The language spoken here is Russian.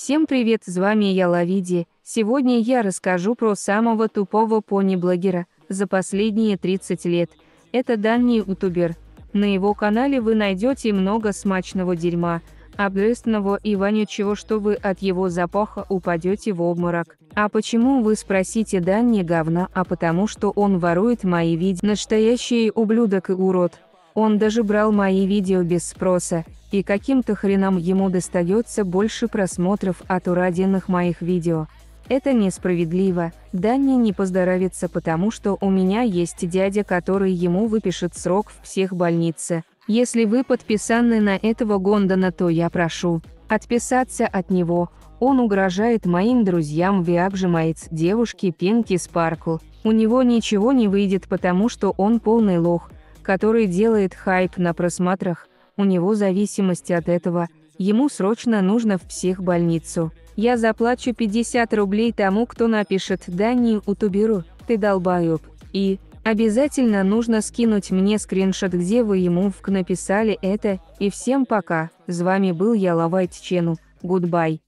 Всем привет, с вами я Лавиди. Сегодня я расскажу про самого тупого пони-блогера за последние 30 лет. Это давний ютубер. На его канале вы найдете много смачного дерьма, обдрыстанного и вонючего, что вы от его запаха упадете в обморок. А почему вы спросите Данни говна, а потому что он ворует мои видео. Настоящий ублюдок и урод. Он даже брал мои видео без спроса, и каким-то хреном ему достается больше просмотров от ураденных моих видео. Это несправедливо, Данни не поздоровится потому, что у меня есть дядя, который ему выпишет срок в психбольнице. Если вы подписаны на этого Гондона, то я прошу отписаться от него, он угрожает моим друзьям Виабжимаец, девушке Пенки Спаркл. У него ничего не выйдет потому, что он полный лох, который делает хайп на просмотрах, у него зависимость от этого, ему срочно нужно в психбольницу. Я заплачу 50 рублей тому, кто напишет Дани, не утуберу, ты долбоеб» и «Обязательно нужно скинуть мне скриншот, где вы ему вк написали это, и всем пока, с вами был я Лавайт Чену, гудбай».